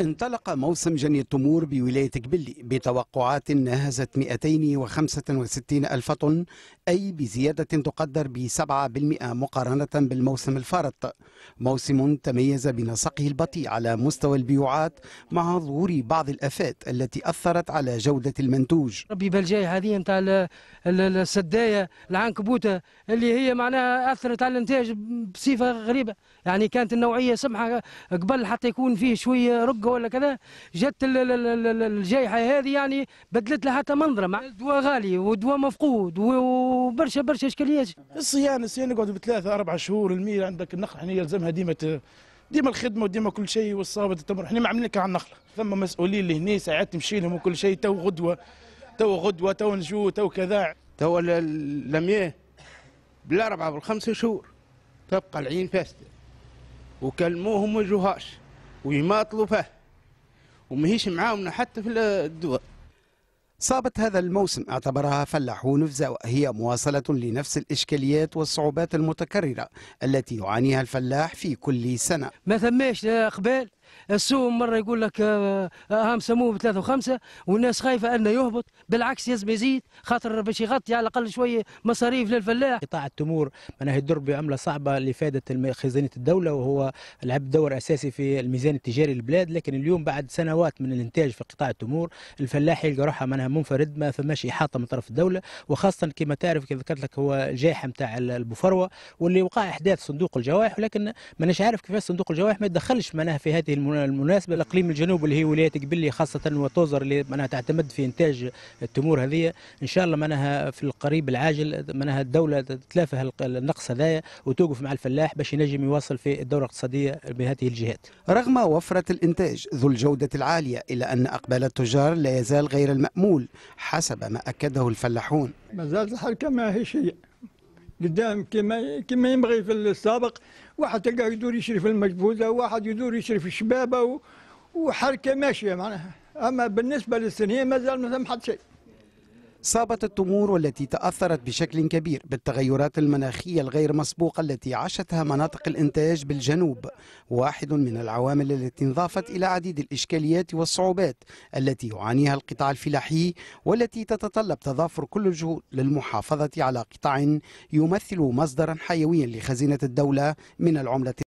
انطلق موسم جني التمور بولاية قبلي بتوقعات ناهزت 265 ألف طن أي بزيادة تقدر ب 7% مقارنة بالموسم الفارط موسم تميز بنسقه البطيء على مستوى البيوعات مع ظهور بعض الآفات التي أثرت على جودة المنتوج ربي بالجاي هذه نتاع السداية العنكبوتة اللي هي معناها أثرت على الإنتاج بصفة غريبة يعني كانت النوعية سمحة قبل حتى يكون فيه شوية رقة هكا ولا كذا جت الجائحه هذه يعني بدلت لها حتى منظره الدواء غالي والدواء مفقود وبرشا برشا اشكاليات الصيانه الصيانه يقعدوا بثلاثه اربع شهور الميل عندك النخل احنا يلزمها ديما ديما الخدمه وديما كل شيء والصابه التمر احنا ما عملنا كان على النخله ثم مسؤولين لهنا ساعات تمشي لهم وكل شيء تو غدوه تو غدوه تو نجو تو كذا تو لمياه بالاربعه بالخمسه شهور تبقى العين فاسده وكلموهم ما يجوهاش ويماطلوا فيه ومهيش معاهم حتى في الدواء صابت هذا الموسم اعتبرها فلاح ونفزة وهي مواصلة لنفس الإشكاليات والصعوبات المتكررة التي يعانيها الفلاح في كل سنة ما ثماش قبال السوم مره يقول لك اهم آه، آه، سموه بثلاثه وخمسه والناس خايفه انه يهبط بالعكس لازم يزيد خاطر باش يغطي على الاقل شويه مصاريف للفلاح قطاع التمور معناها يدر بعمله صعبه لفائدة خزانه الدوله وهو لعب دور اساسي في الميزان التجاري للبلاد لكن اليوم بعد سنوات من الانتاج في قطاع التمور الفلاح يلقى روحه معناها منفرد ما فماش احاطه من طرف الدوله وخاصه كما تعرف كما ذكرت لك هو الجائحه نتاع البفروه واللي وقع احداث صندوق الجوائح ولكن ماناش عارف كيفاش صندوق الجوائح ما يدخلش معناها في هذه المناسبه الاقليم الجنوب اللي هي ولايه قبلي خاصه وطوزر اللي معناها تعتمد في انتاج التمور هذه ان شاء الله معناها في القريب العاجل معناها الدوله تتلافى النقص هذايا وتوقف مع الفلاح باش ينجم يواصل في الدوره الاقتصاديه بهذه الجهات. رغم وفره الانتاج ذو الجوده العاليه الا ان اقبال التجار لا يزال غير المامول حسب ما اكده الفلاحون. ما زالت الحركه ما هي شيء قدام كما كما يبغي في السابق واحد تلقاه يدور يشري في المجبوزه واحد يدور يشري في الشبابه وحركه ماشيه معناها اما بالنسبه للسنيه مازال ما ثم حد شيء صابت التمور والتي تأثرت بشكل كبير بالتغيرات المناخية الغير مسبوقة التي عاشتها مناطق الإنتاج بالجنوب واحد من العوامل التي انضافت إلى عديد الإشكاليات والصعوبات التي يعانيها القطاع الفلاحي والتي تتطلب تضافر كل الجهود للمحافظة على قطاع يمثل مصدرا حيويا لخزينة الدولة من العملة